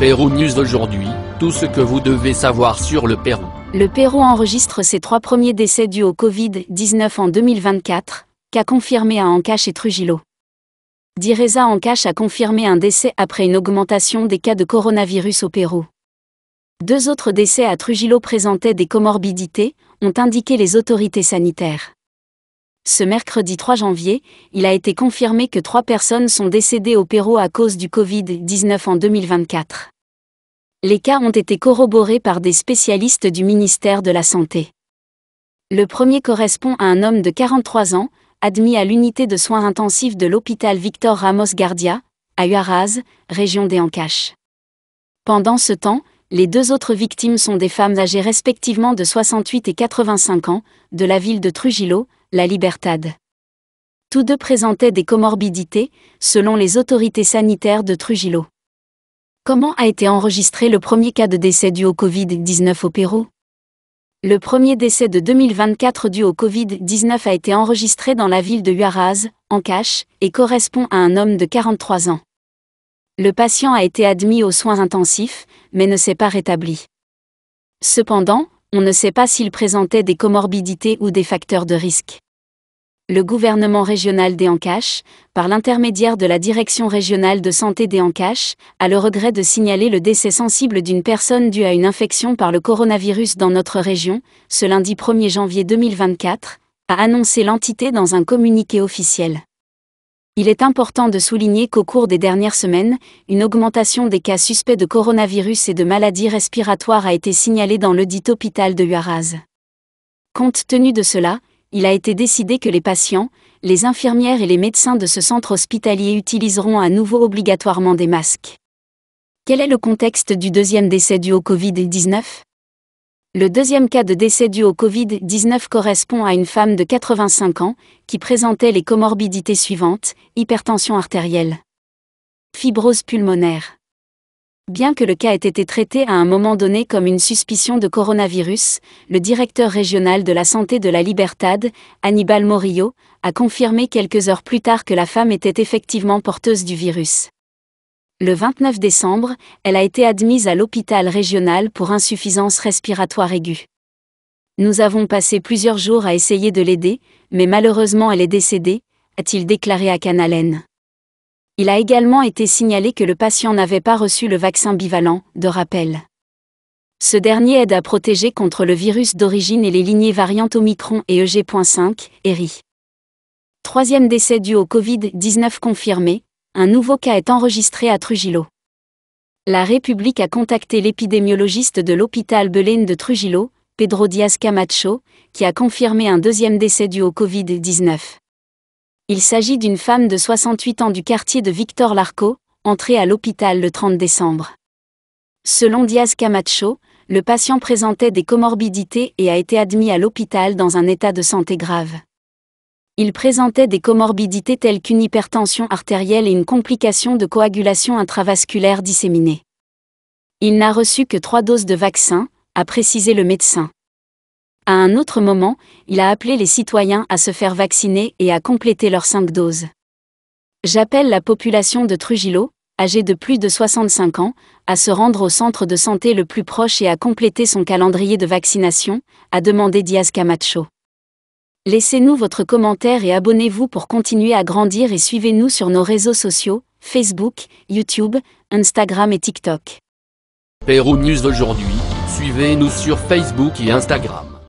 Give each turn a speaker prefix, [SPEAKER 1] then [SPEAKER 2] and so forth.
[SPEAKER 1] Pérou News d'aujourd'hui, tout ce que vous devez savoir sur le Pérou. Le Pérou enregistre ses trois premiers décès dus au Covid-19 en 2024, qu'a confirmé à Ancache et Trujillo. Direza Ancache a confirmé un décès après une augmentation des cas de coronavirus au Pérou. Deux autres décès à Trujillo présentaient des comorbidités, ont indiqué les autorités sanitaires. Ce mercredi 3 janvier, il a été confirmé que trois personnes sont décédées au Pérou à cause du Covid-19 en 2024. Les cas ont été corroborés par des spécialistes du ministère de la Santé. Le premier correspond à un homme de 43 ans, admis à l'unité de soins intensifs de l'hôpital Victor Ramos Gardia, à Huaraz, région des Ancaches. Pendant ce temps, les deux autres victimes sont des femmes âgées respectivement de 68 et 85 ans, de la ville de Trujillo, La Libertad. Tous deux présentaient des comorbidités, selon les autorités sanitaires de Trujillo. Comment a été enregistré le premier cas de décès dû au Covid-19 au Pérou Le premier décès de 2024 dû au Covid-19 a été enregistré dans la ville de Huaraz, en Cache, et correspond à un homme de 43 ans. Le patient a été admis aux soins intensifs, mais ne s'est pas rétabli. Cependant, on ne sait pas s'il présentait des comorbidités ou des facteurs de risque. Le gouvernement régional d'Encash, par l'intermédiaire de la Direction régionale de santé d'Encash, a le regret de signaler le décès sensible d'une personne due à une infection par le coronavirus dans notre région, ce lundi 1er janvier 2024, a annoncé l'entité dans un communiqué officiel. Il est important de souligner qu'au cours des dernières semaines, une augmentation des cas suspects de coronavirus et de maladies respiratoires a été signalée dans l'audit hôpital de Huaraz. Compte tenu de cela, il a été décidé que les patients, les infirmières et les médecins de ce centre hospitalier utiliseront à nouveau obligatoirement des masques. Quel est le contexte du deuxième décès dû au Covid-19 le deuxième cas de décès dû au Covid-19 correspond à une femme de 85 ans qui présentait les comorbidités suivantes hypertension artérielle, fibrose pulmonaire. Bien que le cas ait été traité à un moment donné comme une suspicion de coronavirus, le directeur régional de la santé de la Libertad, Hannibal Morillo, a confirmé quelques heures plus tard que la femme était effectivement porteuse du virus le 29 décembre, elle a été admise à l'hôpital régional pour insuffisance respiratoire aiguë. Nous avons passé plusieurs jours à essayer de l'aider, mais malheureusement elle est décédée, a-t-il déclaré à Canalen. Il a également été signalé que le patient n'avait pas reçu le vaccin bivalent, de rappel. Ce dernier aide à protéger contre le virus d'origine et les lignées variantes Omicron et EG.5, ERI. Troisième décès dû au Covid-19 confirmé, un nouveau cas est enregistré à Trujillo. La République a contacté l'épidémiologiste de l'hôpital Belén de Trujillo, Pedro Diaz Camacho, qui a confirmé un deuxième décès dû au Covid-19. Il s'agit d'une femme de 68 ans du quartier de Victor Larco, entrée à l'hôpital le 30 décembre. Selon Diaz Camacho, le patient présentait des comorbidités et a été admis à l'hôpital dans un état de santé grave il présentait des comorbidités telles qu'une hypertension artérielle et une complication de coagulation intravasculaire disséminée. Il n'a reçu que trois doses de vaccin, a précisé le médecin. À un autre moment, il a appelé les citoyens à se faire vacciner et à compléter leurs cinq doses. J'appelle la population de Trujillo, âgée de plus de 65 ans, à se rendre au centre de santé le plus proche et à compléter son calendrier de vaccination, a demandé Diaz Camacho. Laissez-nous votre commentaire et abonnez-vous pour continuer à grandir et suivez-nous sur nos réseaux sociaux, Facebook, YouTube, Instagram et TikTok. Pérou News aujourd'hui, suivez-nous sur Facebook et Instagram.